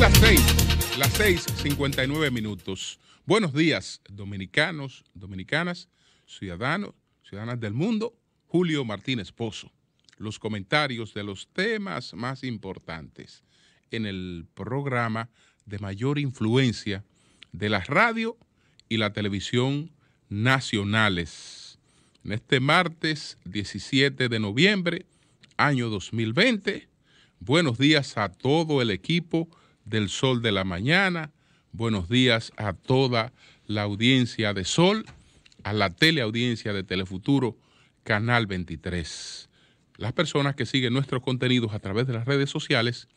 las 6, las nueve minutos. Buenos días, dominicanos, dominicanas, ciudadanos, ciudadanas del mundo. Julio Martínez Pozo. Los comentarios de los temas más importantes en el programa de mayor influencia de la radio y la televisión nacionales. En este martes 17 de noviembre, año 2020, buenos días a todo el equipo del Sol de la Mañana. Buenos días a toda la audiencia de Sol, a la teleaudiencia de Telefuturo, Canal 23. Las personas que siguen nuestros contenidos a través de las redes sociales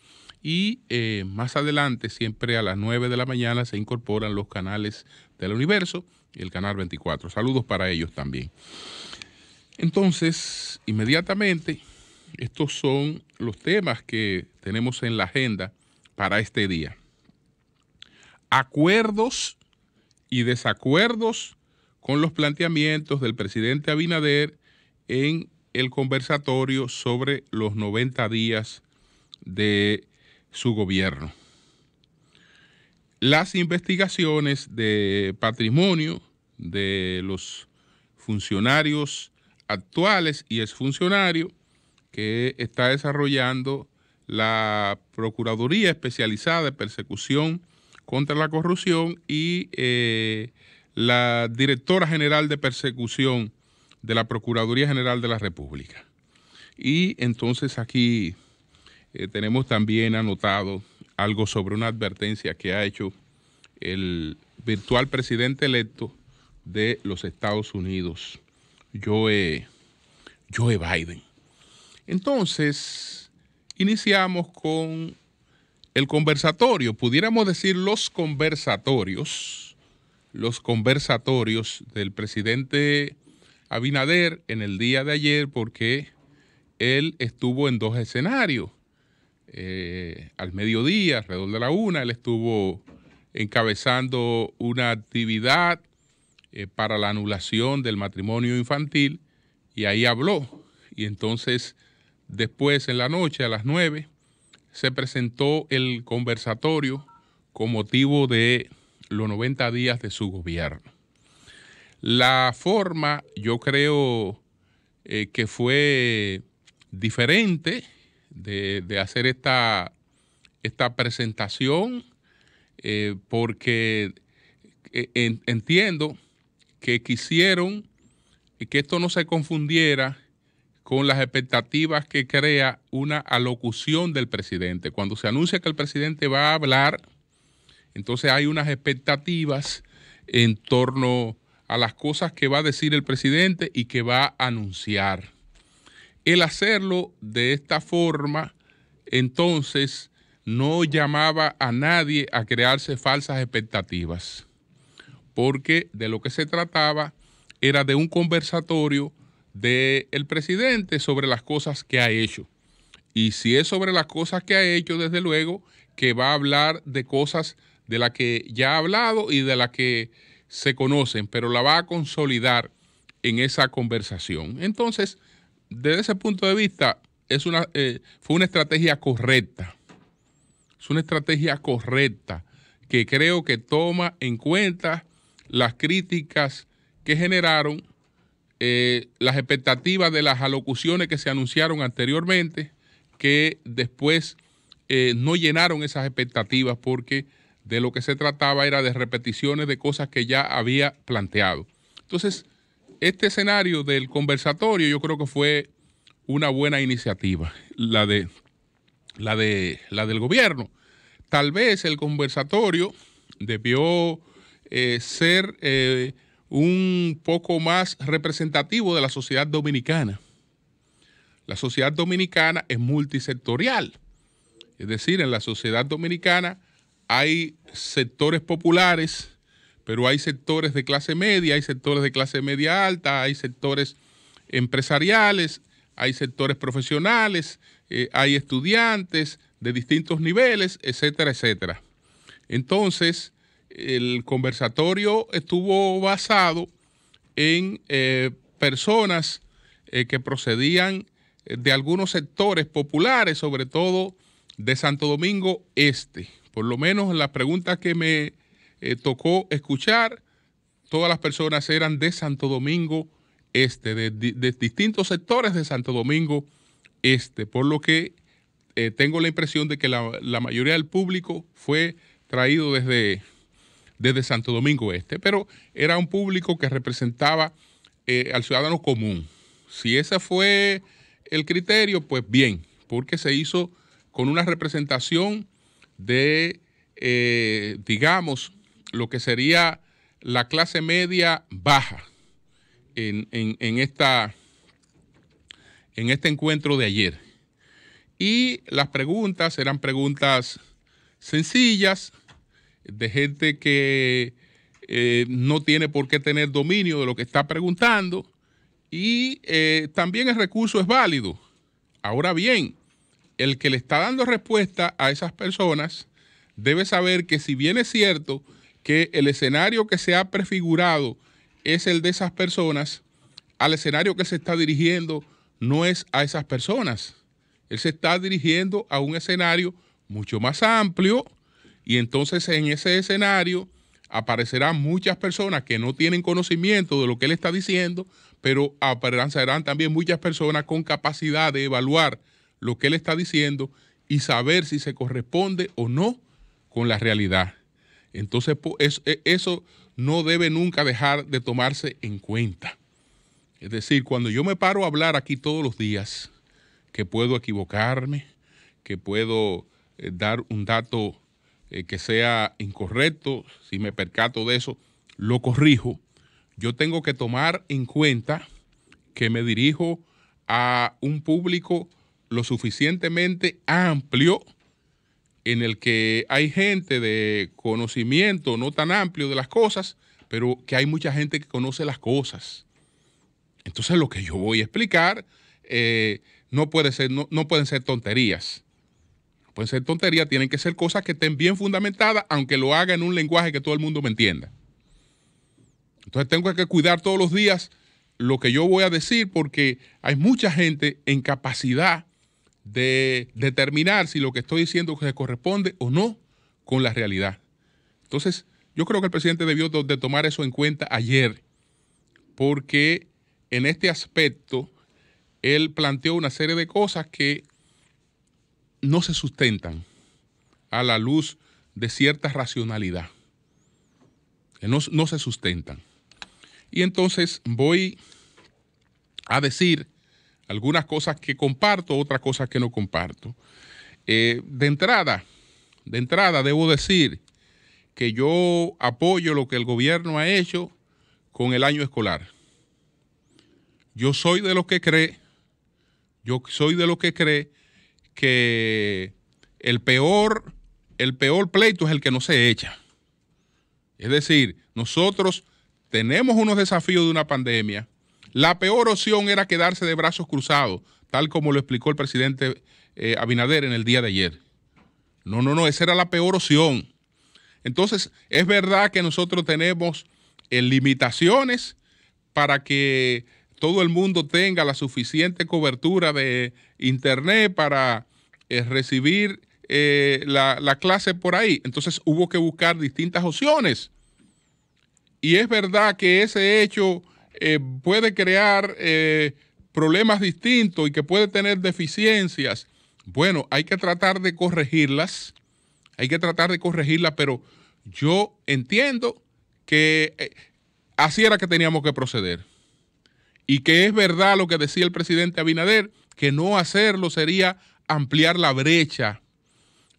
y eh, más adelante, siempre a las 9 de la mañana, se incorporan los canales del universo y el canal 24. Saludos para ellos también. Entonces, inmediatamente, estos son los temas que tenemos en la agenda para este día. Acuerdos y desacuerdos con los planteamientos del presidente Abinader en el conversatorio sobre los 90 días de su gobierno. Las investigaciones de patrimonio de los funcionarios actuales y exfuncionarios que está desarrollando la Procuraduría Especializada de Persecución contra la Corrupción y eh, la Directora General de Persecución de la Procuraduría General de la República. Y entonces aquí eh, tenemos también anotado algo sobre una advertencia que ha hecho el virtual presidente electo de los Estados Unidos, Joe, Joe Biden. Entonces, iniciamos con el conversatorio, pudiéramos decir los conversatorios, los conversatorios del presidente Abinader en el día de ayer, porque él estuvo en dos escenarios. Eh, al mediodía, alrededor de la una, él estuvo encabezando una actividad eh, para la anulación del matrimonio infantil y ahí habló. Y entonces Después, en la noche, a las 9, se presentó el conversatorio con motivo de los 90 días de su gobierno. La forma, yo creo eh, que fue diferente de, hacer esta, esta presentación, eh, porque eh, entiendo que quisieron que esto no se confundiera con las expectativas que crea una alocución del presidente. Cuando se anuncia que el presidente va a hablar, entonces hay unas expectativas en torno a las cosas que va a decir el presidente y que va a anunciar. El hacerlo de esta forma, entonces, no llamaba a nadie a crearse falsas expectativas, porque de lo que se trataba era de un conversatorio del presidente sobre las cosas que ha hecho. Y si es sobre las cosas que ha hecho, desde luego que va a hablar de cosas de las que ya ha hablado y de las que se conocen, pero la va a consolidar en esa conversación. Entonces, desde ese punto de vista, es una, eh, fue una estrategia correcta. Es una estrategia correcta que creo que toma en cuenta las críticas que generaron eh, las expectativas de las alocuciones que se anunciaron anteriormente, que después eh, no llenaron esas expectativas porque de lo que se trataba era de repeticiones de cosas que ya había planteado. Entonces, este escenario del conversatorio yo creo que fue una buena iniciativa, la de la de la del gobierno. Tal vez el conversatorio debió eh, ser un poco más representativo de la sociedad dominicana. La sociedad dominicana es multisectorial, es decir, en la sociedad dominicana hay sectores populares, pero hay sectores de clase media, hay sectores de clase media alta, hay sectores empresariales, hay sectores profesionales, eh, hay estudiantes de distintos niveles, etcétera, etcétera. Entonces, el conversatorio estuvo basado en eh, personas eh, que procedían eh, de algunos sectores populares, sobre todo de Santo Domingo Este. Por lo menos las preguntas que me tocó escuchar, todas las personas eran de Santo Domingo Este, de, distintos sectores de Santo Domingo Este, por lo que tengo la impresión de que la mayoría del público fue traído desde desde Santo Domingo Este, pero era un público que representaba eh, al ciudadano común. Si ese fue el criterio, pues bien, porque se hizo con una representación de, eh, digamos, lo que sería la clase media baja en, esta, en este encuentro de ayer. Y las preguntas eran preguntas sencillas, de gente que eh, no tiene por qué tener dominio de lo que está preguntando y eh, también el recurso es válido. Ahora bien, el que le está dando respuesta a esas personas debe saber que si bien es cierto que el escenario que se ha prefigurado es el de esas personas, al escenario que se está dirigiendo no es a esas personas. Él se está dirigiendo a un escenario mucho más amplio, y entonces en ese escenario aparecerán muchas personas que no tienen conocimiento de lo que él está diciendo, pero aparecerán también muchas personas con capacidad de evaluar lo que él está diciendo y saber si se corresponde o no con la realidad. Entonces e, eso no debe nunca dejar de tomarse en cuenta. Es decir, cuando yo me paro a hablar aquí todos los días, que puedo equivocarme, que puedo eh, dar un dato eh, que sea incorrecto, si me percato de eso, lo corrijo. Yo tengo que tomar en cuenta que me dirijo a un público lo suficientemente amplio en el que hay gente de conocimiento no tan amplio de las cosas, pero que hay mucha gente que conoce las cosas. Entonces lo que yo voy a explicar eh, no, puede ser, no, no pueden ser tonterías pueden ser tontería tienen que ser cosas que estén bien fundamentadas, aunque lo haga en un lenguaje que todo el mundo me entienda. Entonces tengo que cuidar todos los días lo que yo voy a decir porque hay mucha gente en capacidad de determinar si lo que estoy diciendo se corresponde o no con la realidad. Entonces, yo creo que el presidente debió de tomar eso en cuenta ayer, porque en este aspecto él planteó una serie de cosas que no se sustentan a la luz de cierta racionalidad. Eh, no, se sustentan. Y entonces voy a decir algunas cosas que comparto, otras cosas que no comparto. Eh, de entrada, de entrada debo decir que yo apoyo lo que el gobierno ha hecho con el año escolar. Yo soy de los que cree, yo soy de los que cree que el peor, el peor pleito es el que no se echa. Es decir, nosotros tenemos unos desafíos de una pandemia. La peor opción era quedarse de brazos cruzados, tal como lo explicó el presidente eh, Abinader en el día de ayer. No, no, no, esa era la peor opción. Entonces, es verdad que nosotros tenemos eh, limitaciones para que todo el mundo tenga la suficiente cobertura de Internet para eh, recibir eh, la, clase por ahí. Entonces hubo que buscar distintas opciones. Y es verdad que ese hecho eh, puede crear problemas distintos y que puede tener deficiencias. Bueno, hay que tratar de corregirlas. Hay que tratar de corregirlas, pero yo entiendo que así era que teníamos que proceder. Y que es verdad lo que decía el presidente Abinader, que no hacerlo sería ampliar la brecha,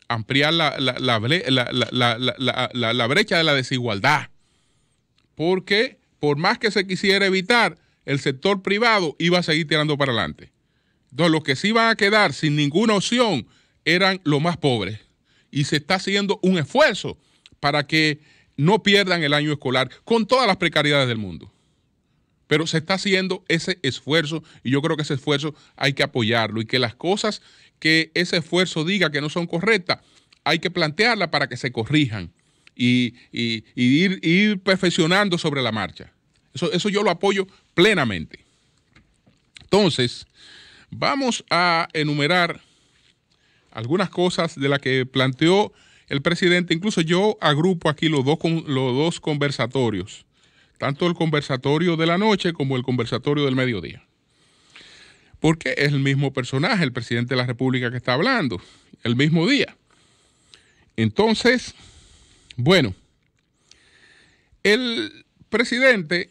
ampliar la, brecha de la desigualdad. Porque por más que se quisiera evitar, el sector privado iba a seguir tirando para adelante. Entonces, los que se iban a quedar sin ninguna opción eran los más pobres. Y se está haciendo un esfuerzo para que no pierdan el año escolar con todas las precariedades del mundo. Pero se está haciendo ese esfuerzo y yo creo que ese esfuerzo hay que apoyarlo y que las cosas que ese esfuerzo diga que no son correctas, hay que plantearla para que se corrijan y, ir, perfeccionando sobre la marcha. Eso, eso yo lo apoyo plenamente. Entonces, vamos a enumerar algunas cosas de las que planteó el presidente. Incluso yo agrupo aquí los dos, los dos conversatorios, tanto el conversatorio de la noche como el conversatorio del mediodía porque es el mismo personaje, el presidente de la República que está hablando, el mismo día. Entonces, bueno, el presidente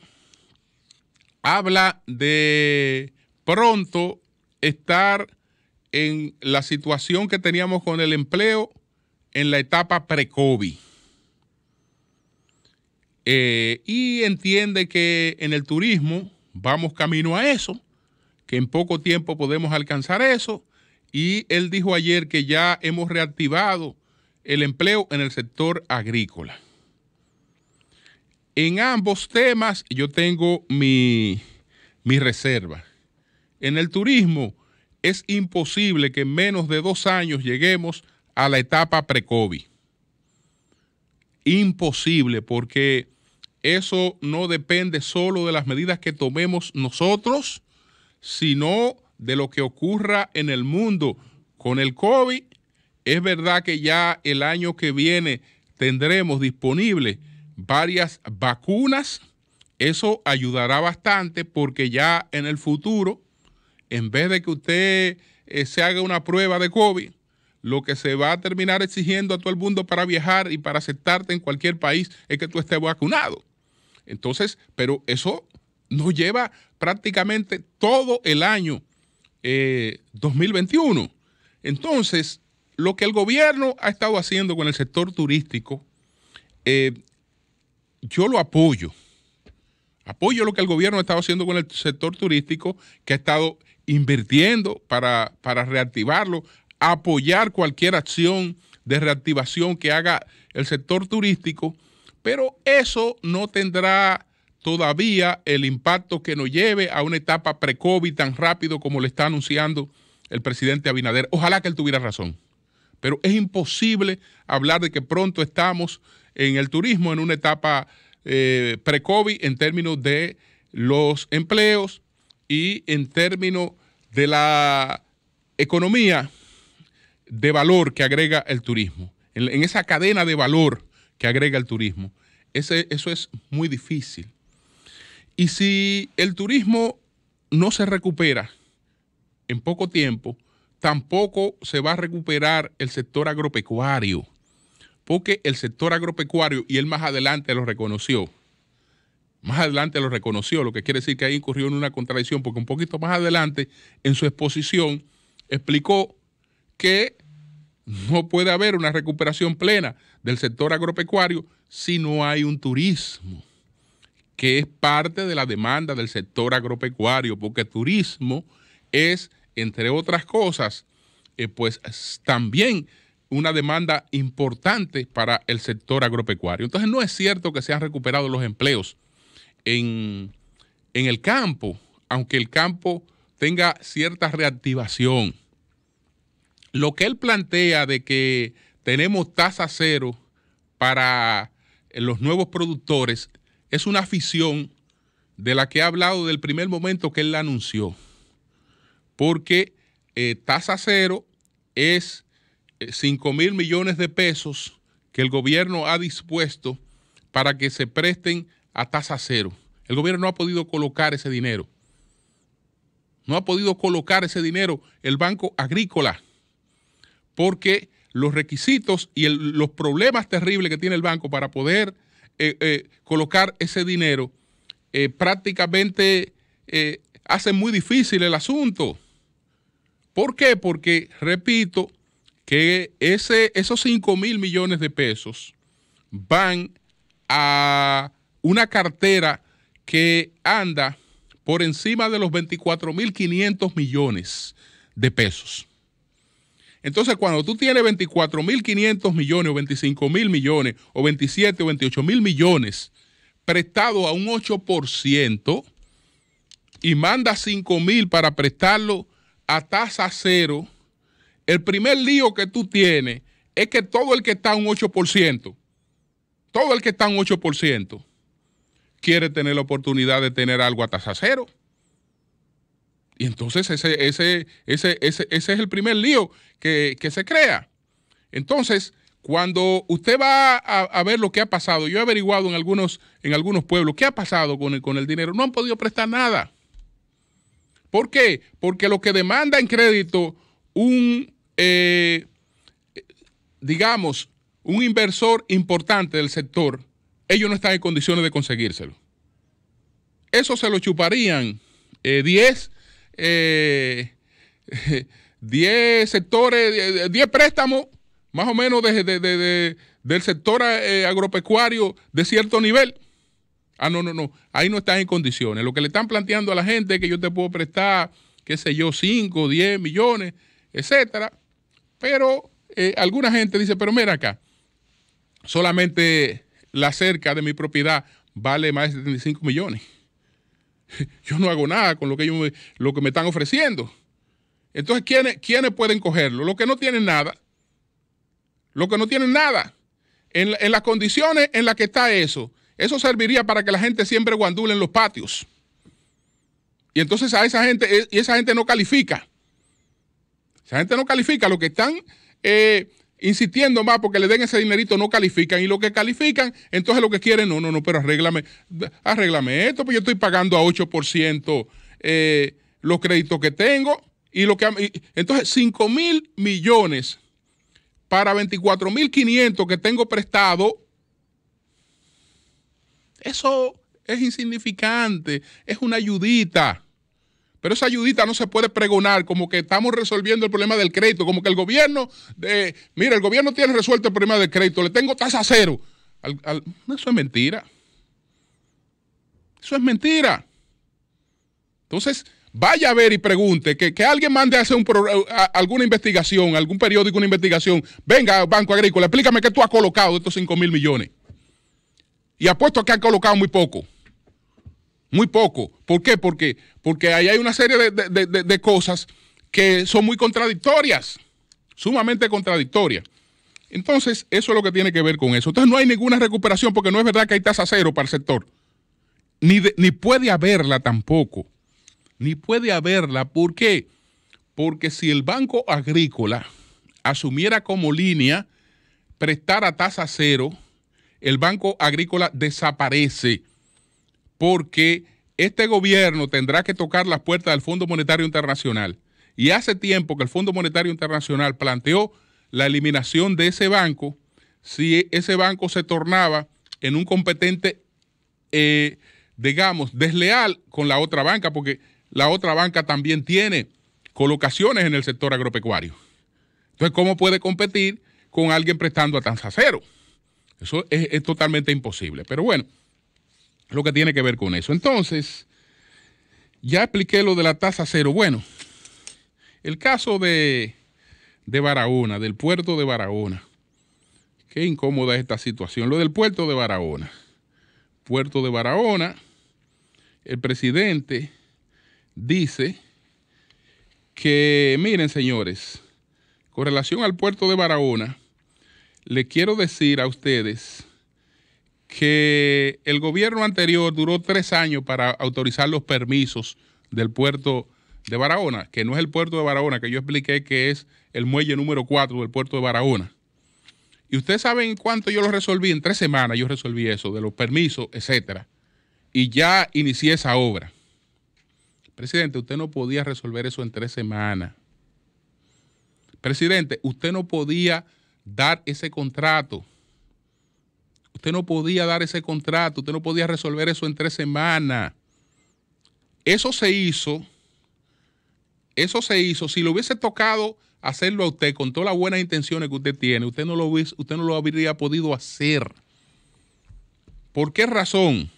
habla de pronto estar en la situación que teníamos con el empleo en la etapa pre-COVID. Eh, y entiende que en el turismo vamos camino a eso que en poco tiempo podemos alcanzar eso. Y él dijo ayer que ya hemos reactivado el empleo en el sector agrícola. En ambos temas yo tengo mi, reserva. En el turismo es imposible que en menos de dos años lleguemos a la etapa pre-COVID. Imposible porque eso no depende solo de las medidas que tomemos nosotros, sino de lo que ocurra en el mundo con el COVID. Es verdad que ya el año que viene tendremos disponibles varias vacunas. Eso ayudará bastante porque ya en el futuro, en vez de que usted eh, se haga una prueba de COVID, lo que se va a terminar exigiendo a todo el mundo para viajar y para aceptarte en cualquier país es que tú estés vacunado. Entonces, pero eso nos lleva prácticamente todo el año 2021. Eh, Entonces, lo que el gobierno ha estado haciendo con el sector turístico, eh, yo lo apoyo. Apoyo lo que el gobierno ha estado haciendo con el sector turístico, que ha estado invirtiendo para, para reactivarlo, apoyar cualquier acción de reactivación que haga el sector turístico, pero eso no tendrá todavía el impacto que nos lleve a una etapa pre-COVID tan rápido como le está anunciando el presidente Abinader. Ojalá que él tuviera razón. Pero es imposible hablar de que pronto estamos en el turismo en una etapa eh, pre-COVID en términos de los empleos y en términos de la economía de valor que agrega el turismo, en, esa cadena de valor que agrega el turismo. eso es muy difícil. Y si el turismo no se recupera en poco tiempo, tampoco se va a recuperar el sector agropecuario, porque el sector agropecuario, y él más adelante lo reconoció, más adelante lo reconoció, lo que quiere decir que ahí incurrió en una contradicción, porque un poquito más adelante en su exposición explicó que no puede haber una recuperación plena del sector agropecuario si no hay un turismo que es parte de la demanda del sector agropecuario, porque turismo es, entre otras cosas, eh, pues también una demanda importante para el sector agropecuario. Entonces no es cierto que se han recuperado los empleos en, en el campo, aunque el campo tenga cierta reactivación. Lo que él plantea de que tenemos tasa cero para los nuevos productores es una afición de la que ha hablado del primer momento que él la anunció. Porque eh, tasa cero es 5 eh, mil millones de pesos que el gobierno ha dispuesto para que se presten a tasa cero. El gobierno no ha podido colocar ese dinero. No ha podido colocar ese dinero el Banco Agrícola porque los requisitos y los problemas terribles que tiene el banco para poder eh, eh, colocar ese dinero, eh, prácticamente hace muy difícil el asunto. ¿Por qué? Porque, repito, que ese, esos 5 mil millones de pesos van a una cartera que anda por encima de los 24 mil 500 millones de pesos. Entonces, cuando tú tienes 24.500 millones o 25.000 millones o 27 o 28.000 millones prestado a un 8% y manda 5.000 para prestarlo a tasa cero, el primer lío que tú tienes es que todo el que está a un 8%, todo el que está a un 8%, quiere tener la oportunidad de tener algo a tasa cero. Y entonces ese, ese, ese, es el primer lío que, se crea. Entonces, cuando usted va a, ver lo que ha pasado, yo he averiguado en algunos, en algunos pueblos qué ha pasado con el, con el dinero, no han podido prestar nada. ¿Por qué? Porque lo que demanda en crédito un, eh, digamos, un inversor importante del sector, ellos no están en condiciones de conseguírselo. Eso se lo chuparían 10 eh, 10 eh, sectores, 10 préstamos, más o menos del sector eh, agropecuario de cierto nivel. Ah, no, no, no, ahí no están en condiciones. Lo que le están planteando a la gente es que yo te puedo prestar, qué sé yo, 5, 10 millones, etcétera. Pero eh, alguna gente dice, pero mira acá, solamente la cerca de mi propiedad vale más de 75 millones yo no hago nada con lo que, me, lo que me están ofreciendo. Entonces, ¿quiénes, ¿quiénes pueden cogerlo? Los que no tienen nada. Los que no tienen nada. En, las condiciones en las que está eso, eso serviría para que la gente siempre guandule en los patios. Y entonces a esa gente, e, y esa gente no califica. Esa gente no califica. lo que están eh, insistiendo más porque le den ese dinerito, no califican. Y lo que califican, entonces lo que quieren, no, no, no, pero arréglame, arréglame esto, porque yo estoy pagando a 8% eh, los créditos que tengo. Y lo que y, entonces 5 mil millones para 24 mil 500 que tengo prestado, eso es insignificante, es una ayudita. Pero esa ayudita no se puede pregonar como que estamos resolviendo el problema del crédito, como que el gobierno, de, mira, el gobierno tiene resuelto el problema del crédito, le tengo tasa cero. eso es mentira. Eso es mentira. Entonces, vaya a ver y pregunte, que, alguien mande a hacer alguna investigación, algún periódico, una investigación. Venga, Banco Agrícola, explícame qué tú has colocado de estos 5 mil millones. Y apuesto a que han colocado muy poco muy poco. ¿Por qué? Porque, ahí hay una serie de, cosas que son muy contradictorias, sumamente contradictorias. Entonces, eso es lo que tiene que ver con eso. Entonces, no hay ninguna recuperación porque no es verdad que hay tasa cero para el sector. Ni, ni puede haberla tampoco. Ni puede haberla. ¿Por qué? Porque si el Banco Agrícola asumiera como línea prestar a tasa cero, el Banco Agrícola desaparece porque este gobierno tendrá que tocar las puertas del Fondo Monetario Internacional. Y hace tiempo que el Fondo Monetario Internacional planteó la eliminación de ese banco si ese banco se tornaba en un competente, eh, digamos, desleal con la otra banca, porque la otra banca también tiene colocaciones en el sector agropecuario. Entonces, ¿cómo puede competir con alguien prestando a tan cero? Eso es totalmente imposible. Pero bueno lo que tiene que ver con eso. Entonces, ya expliqué lo de la tasa cero. Bueno, el caso de, de Barahona, del puerto de Barahona. Qué incómoda es esta situación. Lo del puerto de Barahona. Puerto de Barahona, el presidente dice que, miren señores, con relación al puerto de Barahona, le quiero decir a ustedes que el gobierno anterior duró tres años para autorizar los permisos del puerto de Barahona, que no es el puerto de Barahona, que yo expliqué que es el muelle número cuatro del puerto de Barahona. Y ustedes saben cuánto yo lo resolví, en tres semanas yo resolví eso, de los permisos, etcétera. Y ya inicié esa obra. Presidente, usted no podía resolver eso en tres semanas. Presidente, usted no podía dar ese contrato Usted no podía dar ese contrato, usted no podía resolver eso en tres semanas. Eso se hizo, eso se hizo. Si le hubiese tocado hacerlo a usted con todas las buenas intenciones que usted tiene, usted no lo, usted no lo habría podido hacer. ¿Por qué razón?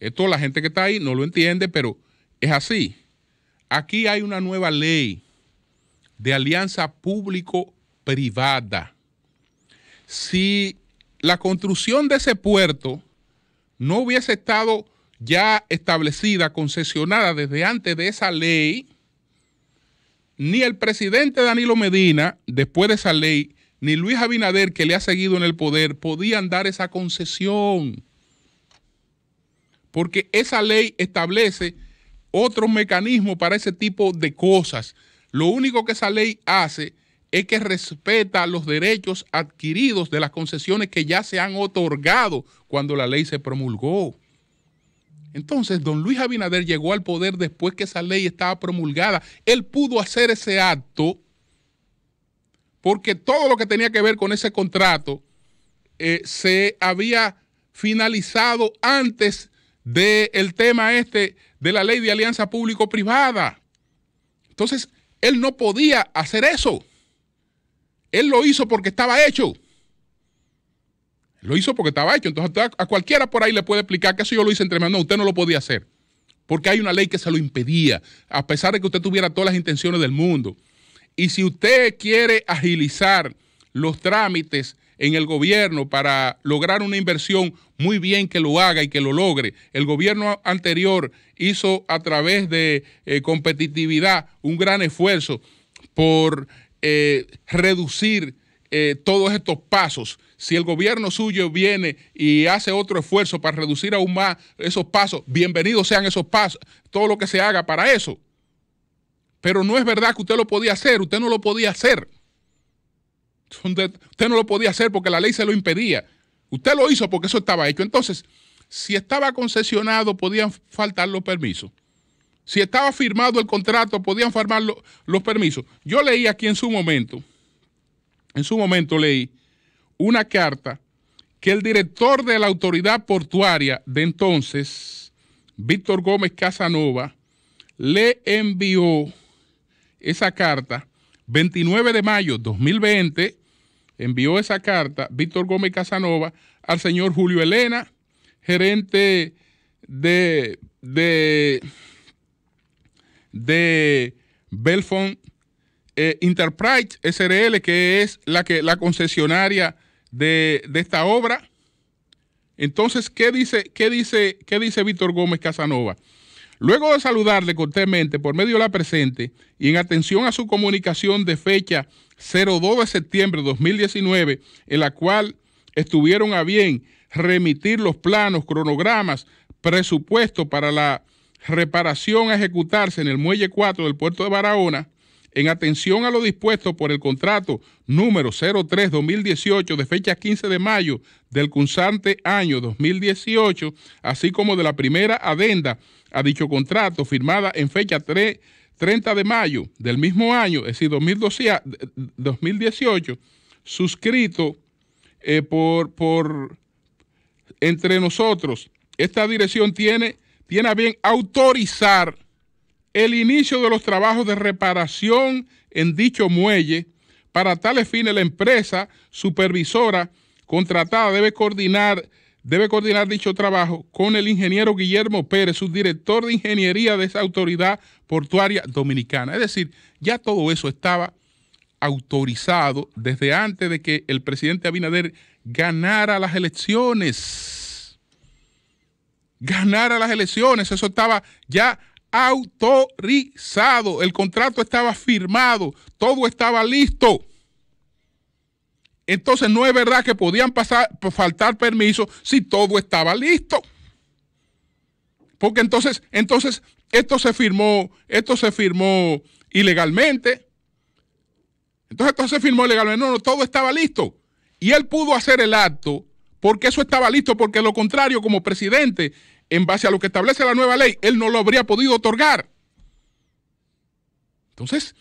Esto la gente que está ahí no lo entiende, pero es así. Aquí hay una nueva ley de alianza público-privada. Si la construcción de ese puerto no hubiese estado ya establecida, concesionada desde antes de esa ley, ni el presidente Danilo Medina, después de esa ley, ni Luis Abinader, que le ha seguido en el poder, podían dar esa concesión. Porque esa ley establece otros mecanismos para ese tipo de cosas. Lo único que esa ley hace es que respeta los derechos adquiridos de las concesiones que ya se han otorgado cuando la ley se promulgó. Entonces, don Luis Abinader llegó al poder después que esa ley estaba promulgada. Él pudo hacer ese acto porque todo lo que tenía que ver con ese contrato eh, se había finalizado antes del tema este de la ley de alianza público-privada. Entonces, él no podía hacer eso. Él lo hizo porque estaba hecho. Lo hizo porque estaba hecho. Entonces a cualquiera por ahí le puede explicar que eso yo lo hice entre manos. No, usted no lo podía hacer. Porque hay una ley que se lo impedía, a pesar de que usted tuviera todas las intenciones del mundo. Y si usted quiere agilizar los trámites en el gobierno para lograr una inversión, muy bien que lo haga y que lo logre. El gobierno anterior hizo a través de eh, competitividad un gran esfuerzo por eh, reducir eh, todos estos pasos. Si el gobierno suyo viene y hace otro esfuerzo para reducir aún más esos pasos, bienvenidos sean esos pasos, todo lo que se haga para eso. Pero no es verdad que usted lo podía hacer, usted no lo podía hacer. Usted no lo podía hacer porque la ley se lo impedía. Usted lo hizo porque eso estaba hecho. Entonces, si estaba concesionado, podían faltar los permisos si estaba firmado el contrato, podían firmar los permisos. Yo leí aquí en su momento, en su momento leí una carta que el director de la autoridad portuaria de entonces, Víctor Gómez Casanova, le envió esa carta 29 de mayo 2020, envió esa carta Víctor Gómez Casanova al señor Julio Elena, gerente de, de de Belfont Enterprise eh, SRL, que es la, que, la concesionaria de, esta obra. Entonces, ¿qué dice, qué dice, qué dice Víctor Gómez Casanova? Luego de saludarle cortésmente por medio de la presente y en atención a su comunicación de fecha 02 de septiembre de 2019, en la cual estuvieron a bien remitir los planos, cronogramas, presupuesto para la reparación a ejecutarse en el muelle 4 del puerto de Barahona en atención a lo dispuesto por el contrato número 03-2018 de fecha 15 de mayo del cursante año 2018, así como de la primera adenda a dicho contrato firmada en fecha 3, 30 de mayo del mismo año, es decir, 2018, suscrito eh, por, por entre nosotros. Esta dirección tiene tiene a bien autorizar el inicio de los trabajos de reparación en dicho muelle. Para tales fines, la empresa supervisora contratada debe coordinar, debe coordinar dicho trabajo con el ingeniero Guillermo Pérez, subdirector de ingeniería de esa autoridad portuaria dominicana. Es decir, ya todo eso estaba autorizado desde antes de que el presidente Abinader ganara las elecciones a las elecciones. Eso estaba ya autorizado, el contrato estaba firmado, todo estaba listo. Entonces no es verdad que podían pasar, faltar permiso si todo estaba listo. Porque entonces, entonces esto se firmó, esto se firmó ilegalmente. Entonces esto se firmó ilegalmente. No, no, todo estaba listo. Y él pudo hacer el acto porque eso estaba listo, porque lo contrario, como presidente, en base a lo que establece la nueva ley, él no lo habría podido otorgar. Entonces,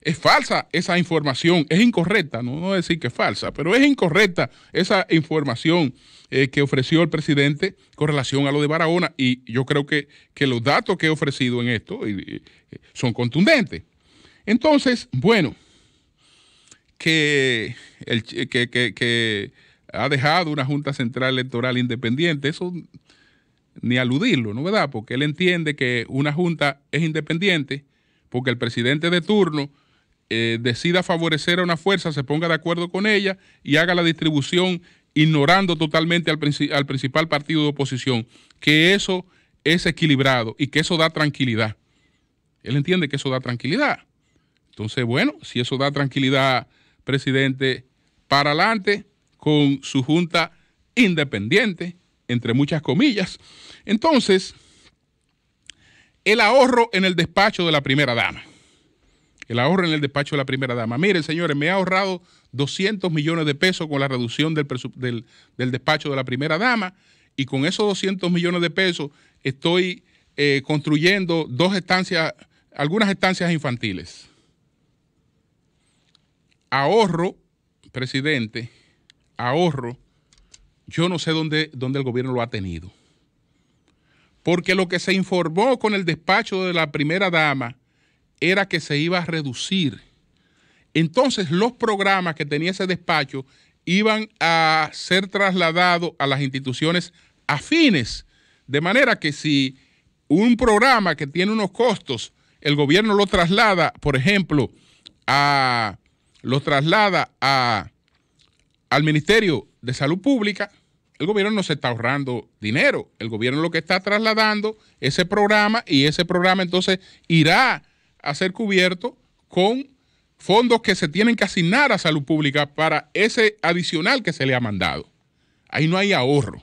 es falsa esa información, es incorrecta, no, a decir que es falsa, pero es incorrecta esa información eh, que ofreció el presidente con relación a lo de Barahona y yo creo que, los datos que he ofrecido en esto eh, son contundentes. Entonces, bueno, que, el, que ha dejado una Junta Central Electoral independiente, eso ni aludirlo, ¿no verdad? Porque él entiende que una junta es independiente, porque el presidente de turno eh, decida favorecer a una fuerza, se ponga de acuerdo con ella y haga la distribución ignorando totalmente al, al principal partido de oposición, que eso es equilibrado y que eso da tranquilidad. Él entiende que eso da tranquilidad. Entonces, bueno, si eso da tranquilidad, presidente, para adelante con su junta independiente entre muchas comillas. Entonces, el ahorro en el despacho de la primera dama. El ahorro en el despacho de la primera dama. Miren, señores, me he ahorrado 200 millones de pesos con la reducción del, despacho de la primera dama y con esos 200 millones de pesos estoy eh, construyendo dos estancias, algunas estancias infantiles. Ahorro, presidente, ahorro yo no sé dónde, el gobierno lo ha tenido. Porque lo que se informó con el despacho de la primera dama era que se iba a reducir. Entonces los programas que tenía ese despacho iban a ser trasladados a las instituciones afines. De manera que si un programa que tiene unos costos, el gobierno lo traslada, por ejemplo, a, lo traslada al Ministerio de Salud Pública, el gobierno no se está ahorrando dinero. El gobierno lo que está trasladando ese programa y ese programa entonces irá a ser cubierto con fondos que se tienen que asignar a salud pública para ese adicional que se le ha mandado. Ahí no hay ahorro.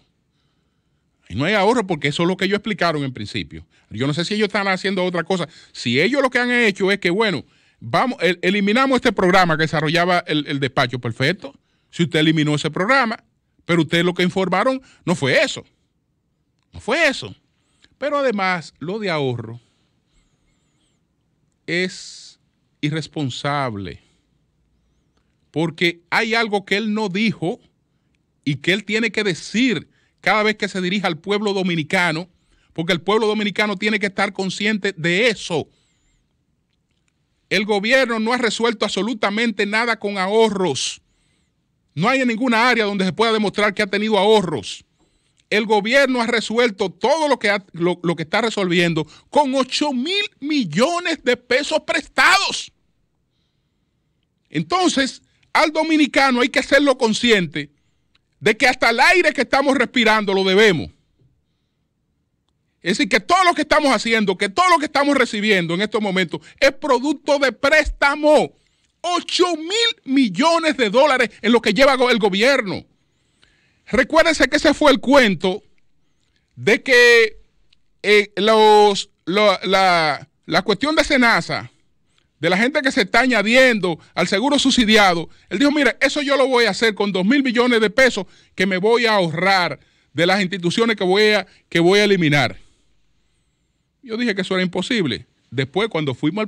Ahí no hay ahorro porque eso es lo que ellos explicaron en principio. Yo no sé si ellos están haciendo otra cosa. Si ellos lo que han hecho es que, bueno, vamos, eliminamos este programa que desarrollaba el, el despacho, perfecto. Si usted eliminó ese programa, pero ustedes lo que informaron no fue eso. No fue eso. Pero además, lo de ahorro es irresponsable. Porque hay algo que él no dijo y que él tiene que decir cada vez que se dirija al pueblo dominicano, porque el pueblo dominicano tiene que estar consciente de eso. El gobierno no ha resuelto absolutamente nada con ahorros. No hay en ninguna área donde se pueda demostrar que ha tenido ahorros. El gobierno ha resuelto todo lo que, lo, que está resolviendo con 8 mil millones de pesos prestados. Entonces, al dominicano hay que hacerlo consciente de que hasta el aire que estamos respirando lo debemos. Es decir, que todo lo que estamos haciendo, que todo lo que estamos recibiendo en estos momentos es producto de préstamo 8 mil millones de dólares en lo que lleva el gobierno. Recuérdense que ese fue el cuento de que eh, los, la, cuestión de Senasa, de la gente que se está añadiendo al seguro subsidiado, él dijo, mira, eso yo lo voy a hacer con 2 mil millones de pesos que me voy a ahorrar de las instituciones que voy a, que voy a eliminar. Yo dije que eso era imposible. Después, cuando fuimos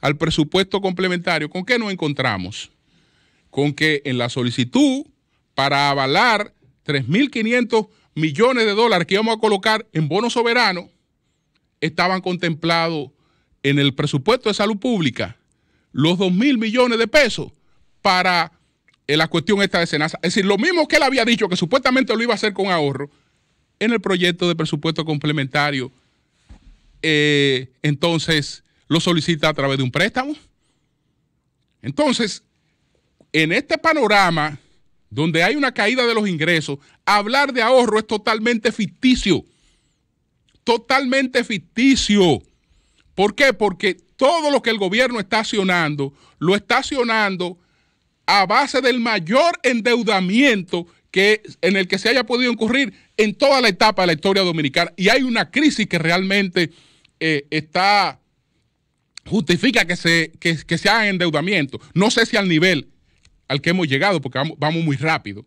al, presupuesto complementario, ¿con qué nos encontramos? Con que en la solicitud para avalar 3.500 millones de dólares que íbamos a colocar en bonos soberanos, estaban contemplados en el presupuesto de salud pública los 2.000 millones de pesos para eh, la cuestión esta de Senasa. Es decir, lo mismo que él había dicho que supuestamente lo iba a hacer con ahorro, en el proyecto de presupuesto complementario eh, entonces lo solicita a través de un préstamo. Entonces, en este panorama donde hay una caída de los ingresos, hablar de ahorro es totalmente ficticio. Totalmente ficticio. ¿Por qué? Porque todo lo que el gobierno está accionando, lo está accionando a base del mayor endeudamiento que, en el que se haya podido incurrir en toda la etapa de la historia dominicana. Y hay una crisis que realmente eh, está justifica que se, que, que se hagan endeudamientos. No sé si al nivel al que hemos llegado, porque vamos, muy rápido.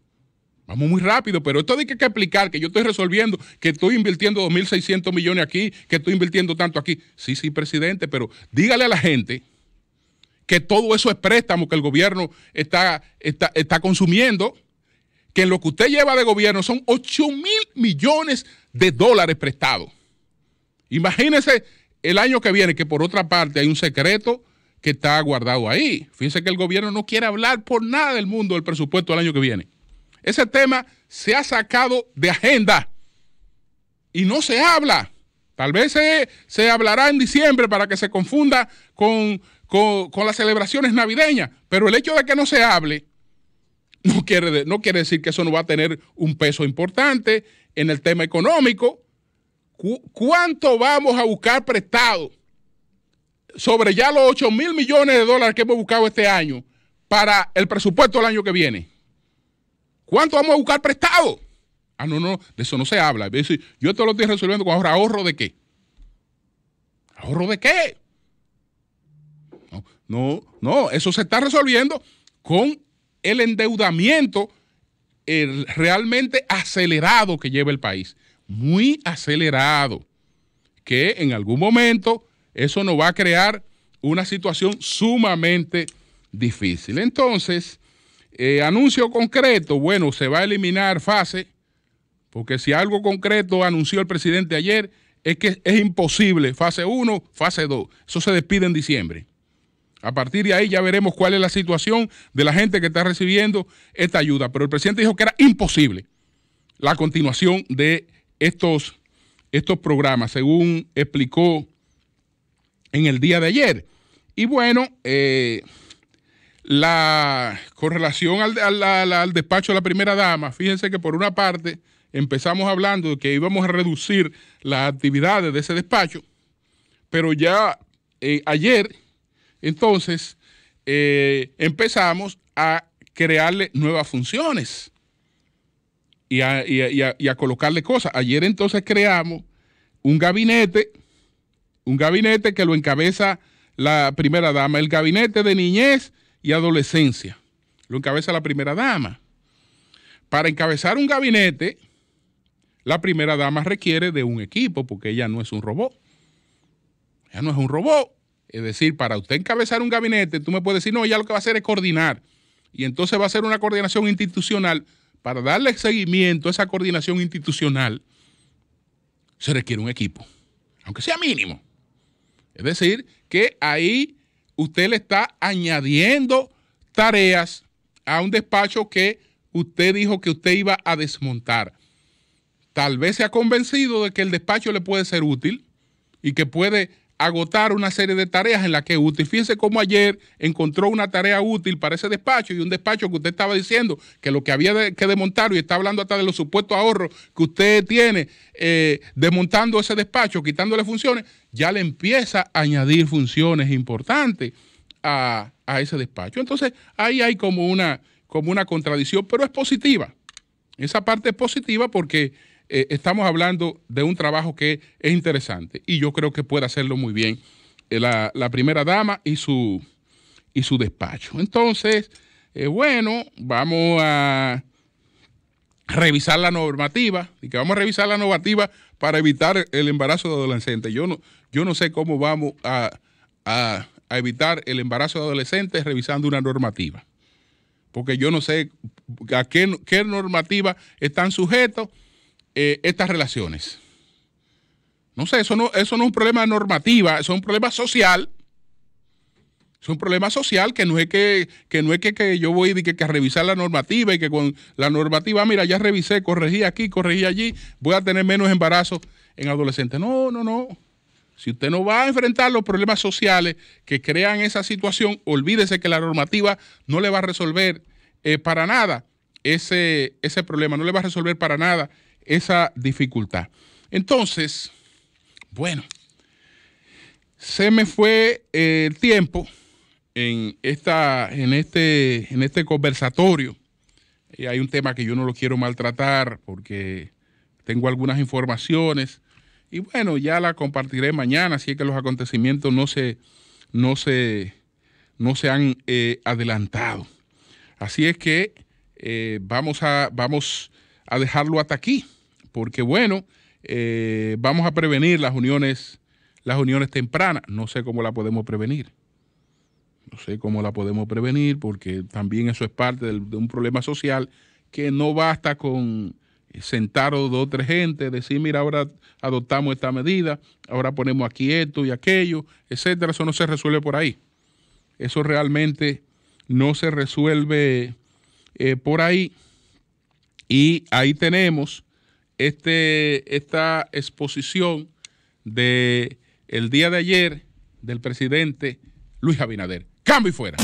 Vamos muy rápido, pero esto hay que, explicar que yo estoy resolviendo, que estoy invirtiendo 2.600 millones aquí, que estoy invirtiendo tanto aquí. Sí, sí, presidente, pero dígale a la gente que todo eso es préstamo que el gobierno está, está, está consumiendo, que lo que usted lleva de gobierno son 8 mil millones de dólares prestados. Imagínense el año que viene, que por otra parte hay un secreto que está guardado ahí. Fíjense que el gobierno no quiere hablar por nada del mundo del presupuesto del año que viene. Ese tema se ha sacado de agenda y no se habla. Tal vez se, hablará en diciembre para que se confunda con, las celebraciones navideñas, pero el hecho de que no se hable no quiere, no quiere decir que eso no va a tener un peso importante en el tema económico ¿Cuánto vamos a buscar prestado sobre ya los 8 mil millones de dólares que hemos buscado este año para el presupuesto del año que viene? ¿Cuánto vamos a buscar prestado? Ah, no, no, de eso no se habla. Yo esto lo estoy resolviendo con ahorro. ¿Ahorro de qué? ¿Ahorro de qué? No, no, eso se está resolviendo con el endeudamiento eh, realmente acelerado que lleva el país muy acelerado, que en algún momento eso nos va a crear una situación sumamente difícil. Entonces, eh, anuncio concreto, bueno, se va a eliminar fase, porque si algo concreto anunció el presidente ayer, es que es imposible fase 1, fase 2. Eso se despide en diciembre. A partir de ahí ya veremos cuál es la situación de la gente que está recibiendo esta ayuda. Pero el presidente dijo que era imposible la continuación de estos, estos programas, según explicó en el día de ayer. Y bueno, eh, la, con relación al, despacho de la primera dama, fíjense que por una parte empezamos hablando de que íbamos a reducir las actividades de ese despacho, pero ya eh, ayer, entonces, eh, empezamos a crearle nuevas funciones y a, colocarle cosas. Ayer entonces creamos un gabinete, un gabinete que lo encabeza la primera dama, el gabinete de niñez y adolescencia. Lo encabeza la primera dama. Para encabezar un gabinete, la primera dama requiere de un equipo, porque ella no es un robot. Ella no es un robot. Es decir, para usted encabezar un gabinete, tú me puedes decir, no, ella lo que va a hacer es coordinar. Y entonces va a ser una coordinación institucional para darle seguimiento a esa coordinación institucional, se requiere un equipo, aunque sea mínimo. Es decir, que ahí usted le está añadiendo tareas a un despacho que usted dijo que usted iba a desmontar. Tal vez se ha convencido de que el despacho le puede ser útil y que puede agotar una serie de tareas en las que es útil. Fíjense cómo ayer encontró una tarea útil para ese despacho y un despacho que usted estaba diciendo que lo que había que desmontar y está hablando hasta de los supuestos ahorros que usted tiene eh, desmontando ese despacho, quitándole funciones, ya le empieza a añadir funciones importantes a, ese despacho. Entonces ahí hay como una, como una contradicción, pero es positiva. Esa parte es positiva porque eh, estamos hablando de un trabajo que es interesante y yo creo que puede hacerlo muy bien eh, la, primera dama y su, y su despacho. Entonces, eh, bueno, vamos a revisar la normativa, y que vamos a revisar la normativa para evitar el embarazo de adolescentes. Yo no, yo no sé cómo vamos a, evitar el embarazo de adolescentes revisando una normativa, porque yo no sé a qué, qué normativa están sujetos eh, estas relaciones. No sé, eso no, es un problema normativa, eso es un problema social. Es un problema social que no es que, no es que, yo voy a revisar la normativa y que con la normativa, mira, ya revisé, corregí aquí, corregí allí, voy a tener menos embarazo en adolescentes. No, no, no. Si usted no va a enfrentar los problemas sociales que crean esa situación, olvídese que la normativa no le va a resolver eh, para nada ese, ese problema, no le va a resolver para nada esa dificultad. Entonces, bueno, se me fue eh, el tiempo en, esta, en, este, en este conversatorio. hay un tema que yo no lo quiero maltratar porque tengo algunas informaciones. Y bueno, ya la compartiré mañana, así que los acontecimientos no se, no se, no se han eh, adelantado. Así es que eh, vamos, a, vamos a dejarlo hasta aquí, porque bueno, eh, vamos a prevenir las uniones, las uniones tempranas. No sé cómo la podemos prevenir. No sé cómo la podemos prevenir, porque también eso es parte de un problema social que no basta con sentar dos o tres gente, decir, mira, ahora adoptamos esta medida, ahora ponemos aquí esto y aquello, etcétera. Eso no se resuelve por ahí. Eso realmente no se resuelve eh, por ahí. Y ahí tenemos este, esta exposición de día de ayer del presidente Luis Abinader. Cambio y fuera.